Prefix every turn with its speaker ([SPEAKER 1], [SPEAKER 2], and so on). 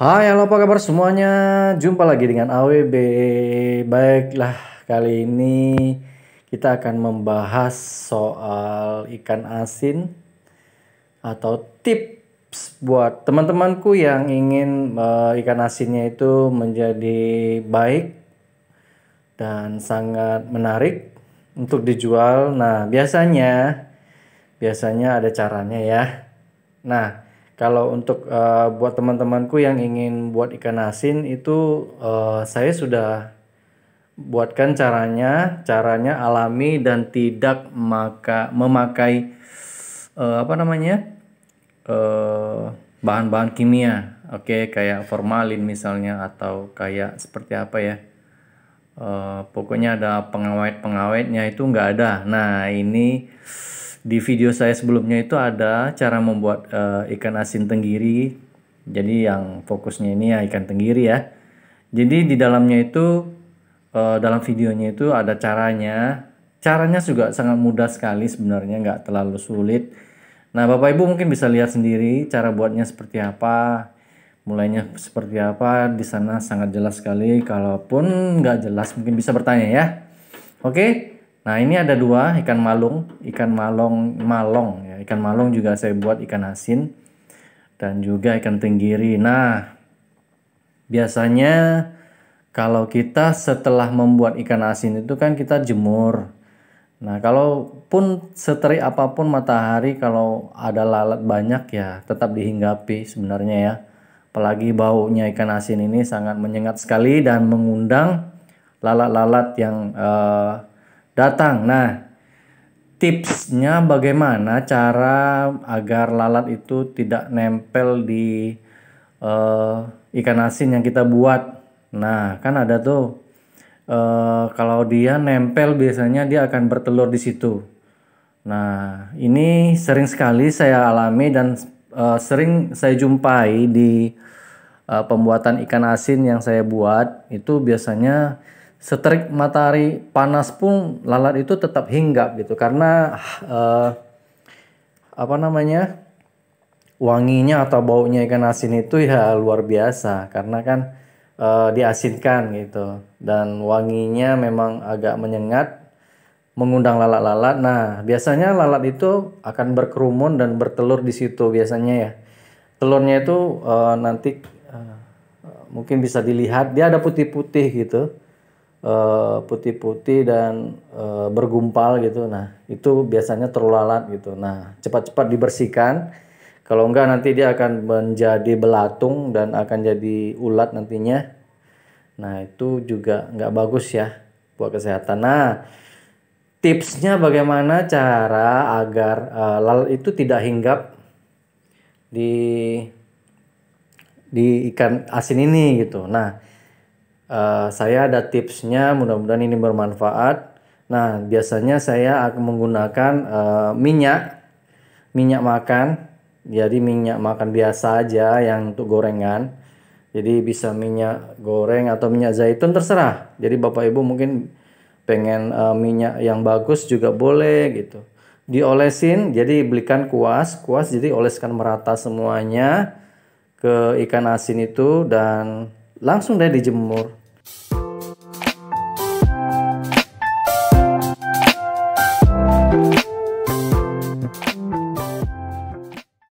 [SPEAKER 1] Hai, halo apa kabar semuanya? Jumpa lagi dengan AWB. Baiklah, kali ini kita akan membahas soal ikan asin atau tips buat teman-temanku yang ingin uh, ikan asinnya itu menjadi baik dan sangat menarik untuk dijual. Nah, biasanya biasanya ada caranya ya. Nah, kalau untuk uh, buat teman-temanku yang ingin buat ikan asin itu uh, saya sudah buatkan caranya, caranya alami dan tidak maka memakai uh, apa namanya? bahan bahan-bahan kimia. Oke, okay, kayak formalin misalnya atau kayak seperti apa ya? uh, pokoknya ada pengawet-pengawetnya itu nggak ada. Nah ini di video saya sebelumnya itu ada cara membuat uh, ikan asin tenggiri. Jadi yang fokusnya ini ya ikan tenggiri ya. Jadi di dalamnya itu uh, dalam videonya itu ada caranya. Caranya juga sangat mudah sekali sebenarnya nggak terlalu sulit. Nah, Bapak Ibu mungkin bisa lihat sendiri cara buatnya seperti apa mulainya seperti apa di sana sangat jelas sekali kalaupun nggak jelas mungkin bisa bertanya ya oke nah ini ada dua ikan malung ikan malong malong ya ikan malong juga saya buat ikan asin dan juga ikan tenggiri nah biasanya kalau kita setelah membuat ikan asin itu kan kita jemur Nah, kalaupun seteri apapun matahari, kalau ada lalat banyak ya tetap dihinggapi sebenarnya ya. Apalagi baunya ikan asin ini sangat menyengat sekali dan mengundang lalat-lalat yang uh, datang. Nah, tipsnya bagaimana cara agar lalat itu tidak nempel di uh, ikan asin yang kita buat. Nah, kan ada tuh uh, kalau dia nempel biasanya dia akan bertelur di situ. Nah, ini sering sekali saya alami dan uh, sering saya jumpai di uh, pembuatan ikan asin yang saya buat itu biasanya setrik matahari panas pun lalat itu tetap hinggap gitu karena uh, apa namanya wanginya atau baunya ikan asin itu ya luar biasa karena kan uh, diasinkan gitu dan wanginya memang agak menyengat mengundang lalat-lalat. Nah, biasanya lalat itu akan berkerumun dan bertelur di situ biasanya ya. Telurnya itu uh, nanti uh, mungkin bisa dilihat dia ada putih-putih gitu. Eh, putih-putih dan bergumpal gitu. Nah, itu biasanya telur gitu. Nah, cepat-cepat dibersihkan. Kalau enggak nanti dia akan menjadi belatung dan akan jadi ulat nantinya. Nah, itu juga enggak bagus ya buat kesehatan. Nah, tipsnya bagaimana cara agar uh, eh, lalat itu tidak hinggap di di ikan asin ini gitu. Nah, uh, saya ada tipsnya, mudah-mudahan ini bermanfaat. Nah, biasanya saya akan menggunakan uh, minyak minyak makan. Jadi minyak makan biasa aja yang untuk gorengan. Jadi bisa minyak goreng atau minyak zaitun terserah. Jadi Bapak Ibu mungkin pengen uh, minyak yang bagus juga boleh gitu diolesin jadi belikan kuas kuas jadi oleskan merata semuanya ke ikan asin itu dan langsung deh dijemur.